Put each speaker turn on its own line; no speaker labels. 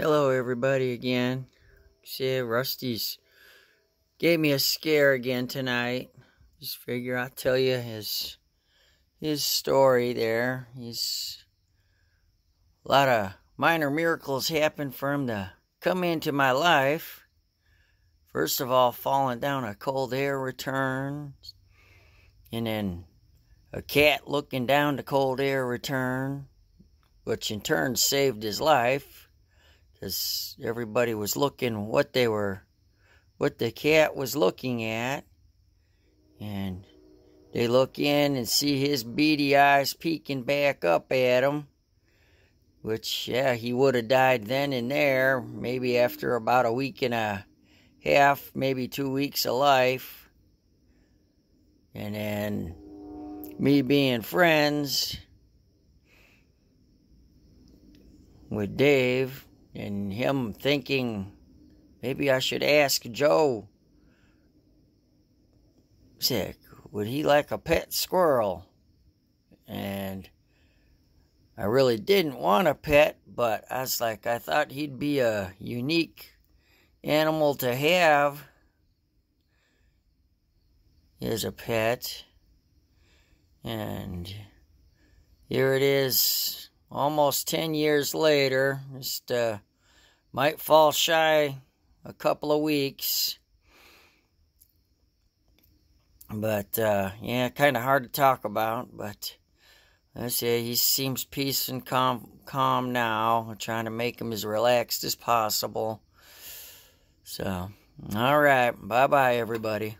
Hello everybody again. See, Rusty's gave me a scare again tonight. Just figure I'll tell you his his story there. He's a lot of minor miracles happened for him to come into my life. First of all, falling down a cold air return. And then a cat looking down the cold air return, which in turn saved his life because everybody was looking what they were, what the cat was looking at, and they look in and see his beady eyes peeking back up at him. Which, yeah, he would have died then and there, maybe after about a week and a half, maybe two weeks of life. And then me being friends with Dave, and him thinking maybe I should ask Joe sick, would he like a pet squirrel? And I really didn't want a pet, but I was like, I thought he'd be a unique animal to have as a pet. And here it is almost 10 years later. Just uh, might fall shy a couple of weeks.
But uh, yeah, kind
of hard to talk about. But let's see, he seems peace and calm, calm now. We're trying to make him as relaxed as possible. So, all right, bye bye, everybody.